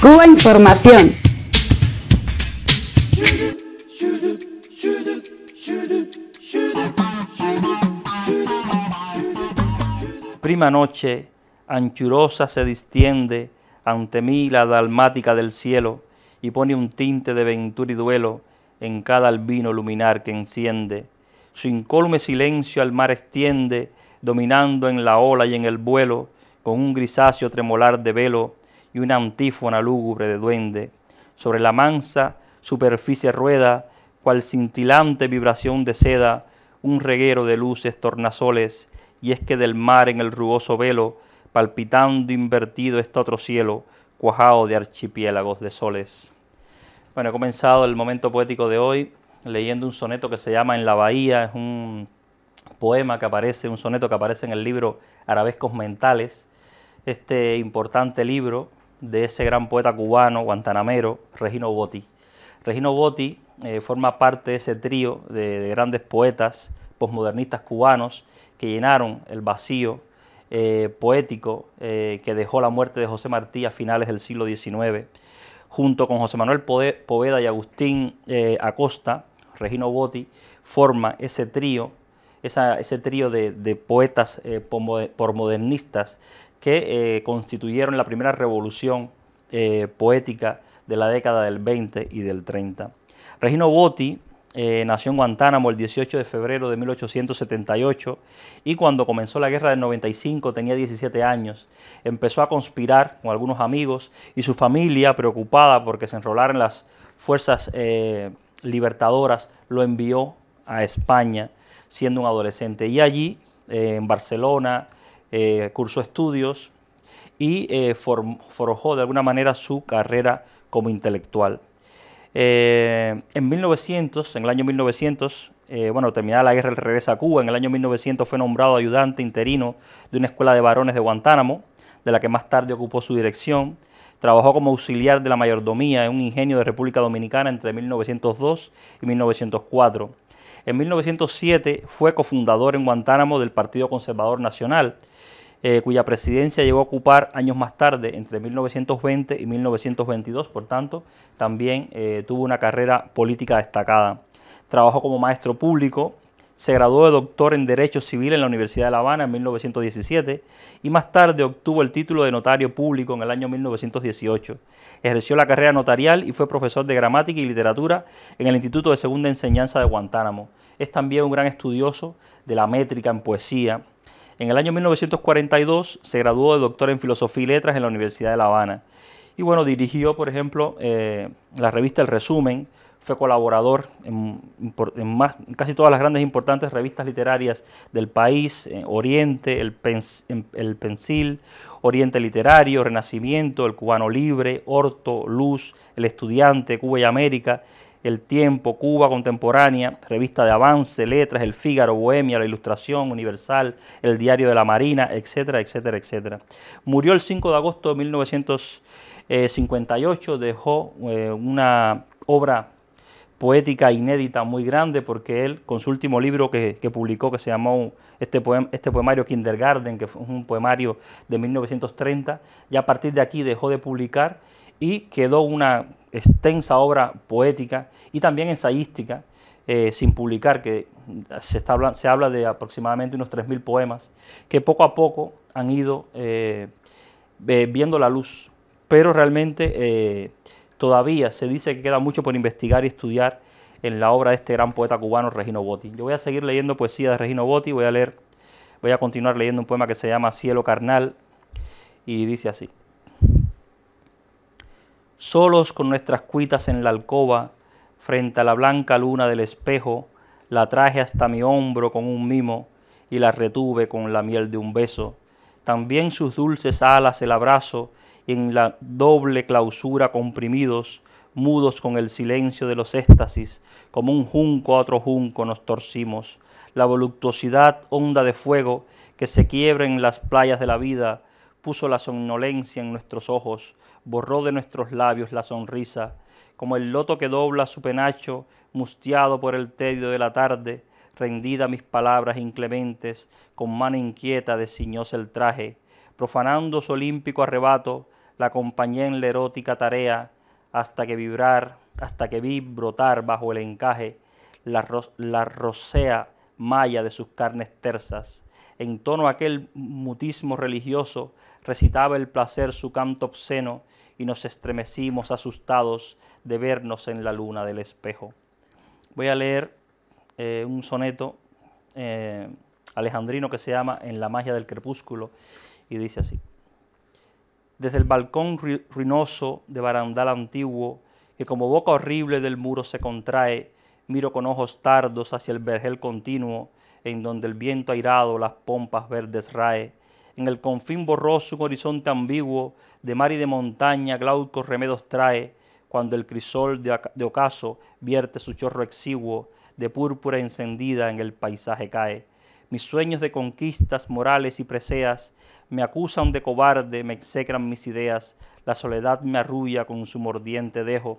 Cuba Información. Prima noche, anchurosa se distiende ante mí la dalmática del cielo y pone un tinte de ventura y duelo en cada albino luminar que enciende. Su incólume silencio al mar extiende, dominando en la ola y en el vuelo, con un grisáceo tremolar de velo, y una antífona lúgubre de duende. Sobre la mansa superficie rueda, cual cintilante vibración de seda, un reguero de luces tornasoles, y es que del mar en el rugoso velo, palpitando invertido está otro cielo, cuajado de archipiélagos de soles. Bueno, he comenzado el momento poético de hoy leyendo un soneto que se llama En la Bahía, es un poema que aparece, un soneto que aparece en el libro Arabescos Mentales, este importante libro de ese gran poeta cubano guantanamero, Regino Botti. Regino Botti eh, forma parte de ese trío de, grandes poetas posmodernistas cubanos que llenaron el vacío eh, poético eh, que dejó la muerte de José Martí a finales del siglo XIX. Junto con José Manuel Poveda y Agustín Acosta, Regino Botti forma ese trío, ese trío de, poetas posmodernistas que eh, constituyeron la primera revolución eh, poética de la década del 20 y del 30. Regino Botti eh, nació en Guantánamo el 18 de febrero de 1878 y cuando comenzó la guerra del 95 tenía 17 años. Empezó a conspirar con algunos amigos y su familia, preocupada porque se enrolaran las fuerzas libertadoras, lo envió a España siendo un adolescente. Y allí, en Barcelona, eh, cursó estudios y eh, forjó de alguna manera su carrera como intelectual. Eh, en 1900, en el año 1900, bueno, terminada la guerra, regresa a Cuba. En el año 1900 fue nombrado ayudante interino de una escuela de varones de Guantánamo, de la que más tarde ocupó su dirección. Trabajó como auxiliar de la mayordomía en un ingenio de República Dominicana entre 1902 y 1904. En 1907 fue cofundador en Guantánamo del Partido Conservador Nacional, eh, cuya presidencia llegó a ocupar años más tarde, entre 1920 y 1922, por tanto, también eh, tuvo una carrera política destacada. Trabajó como maestro público se graduó de doctor en Derecho Civil en la Universidad de La Habana en 1917 y más tarde obtuvo el título de notario público en el año 1918. Ejerció la carrera notarial y fue profesor de gramática y literatura en el Instituto de Segunda Enseñanza de Guantánamo. Es también un gran estudioso de la métrica en poesía. En el año 1942 se graduó de doctor en Filosofía y Letras en la Universidad de La Habana. Y bueno, dirigió, por ejemplo, eh, la revista El Resumen, fue colaborador en, más, casi todas las grandes e importantes revistas literarias del país, eh, Oriente, el, Pensil, Oriente Literario, Renacimiento, El Cubano Libre, Horto, Luz, El Estudiante, Cuba y América, El Tiempo, Cuba Contemporánea, Revista de Avance, Letras, El Fígaro, Bohemia, La Ilustración, Universal, El Diario de la Marina, etcétera, etcétera, etcétera. Murió el 5 de agosto de 1958, eh, dejó eh, una obra poética inédita muy grande, porque él, con su último libro que, publicó, que se llamó este, este poemario Kindergarten, que fue un poemario de 1930, ya a partir de aquí dejó de publicar y quedó una extensa obra poética y también ensayística, eh, sin publicar, que se, está habla, se habla de aproximadamente unos 3.000 poemas, que poco a poco han ido eh, viendo la luz, pero realmente... Eh, Todavía se dice que queda mucho por investigar y estudiar en la obra de este gran poeta cubano, Regino Botti. Yo voy a seguir leyendo poesía de Regino Botti, voy a leer, voy a continuar leyendo un poema que se llama Cielo Carnal y dice así. Solos con nuestras cuitas en la alcoba, frente a la blanca luna del espejo, la traje hasta mi hombro con un mimo y la retuve con la miel de un beso. También sus dulces alas el abrazo en la doble clausura comprimidos, mudos con el silencio de los éxtasis, como un junco a otro junco nos torcimos, la voluptuosidad onda de fuego que se quiebra en las playas de la vida, puso la somnolencia en nuestros ojos, borró de nuestros labios la sonrisa, como el loto que dobla su penacho, mustiado por el tedio de la tarde, rendida mis palabras inclementes, con mano inquieta desciñóse el traje, profanando su olímpico arrebato, la acompañé en la erótica tarea hasta que vibrar, hasta que vi brotar bajo el encaje la, rocea la rosea malla de sus carnes tersas. En tono aquel mutismo religioso recitaba el placer su canto obsceno y nos estremecimos asustados de vernos en la luna del espejo. Voy a leer eh, un soneto eh, alejandrino que se llama En la magia del crepúsculo y dice así desde el balcón ruinoso de barandal antiguo, que como boca horrible del muro se contrae, miro con ojos tardos hacia el vergel continuo, en donde el viento airado las pompas verdes rae. En el confín borroso un horizonte ambiguo, de mar y de montaña, glaucos remedos trae, cuando el crisol de, de ocaso vierte su chorro exiguo, de púrpura encendida en el paisaje cae mis sueños de conquistas morales y preseas me acusan de cobarde, me execran mis ideas. La soledad me arrulla con su mordiente dejo.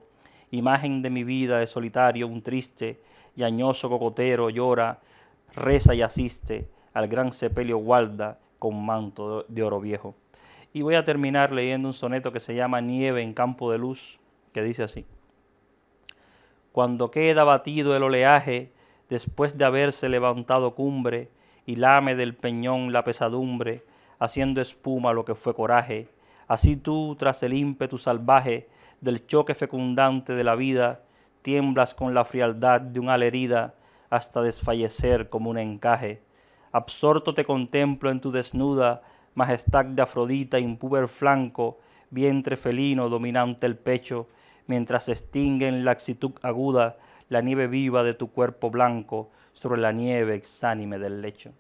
Imagen de mi vida de solitario, un triste y añoso cocotero llora, reza y asiste al gran sepelio Gualda con manto de oro viejo. Y voy a terminar leyendo un soneto que se llama Nieve en campo de luz, que dice así. Cuando queda batido el oleaje, después de haberse levantado cumbre, y lame del peñón la pesadumbre, haciendo espuma lo que fue coraje. Así tú, tras el ímpetu salvaje del choque fecundante de la vida, tiemblas con la frialdad de una herida hasta desfallecer como un encaje. Absorto te contemplo en tu desnuda majestad de Afrodita, impuber flanco, vientre felino dominante el pecho, mientras extingue en laxitud aguda la nieve viva de tu cuerpo blanco sobre la nieve exánime del lecho.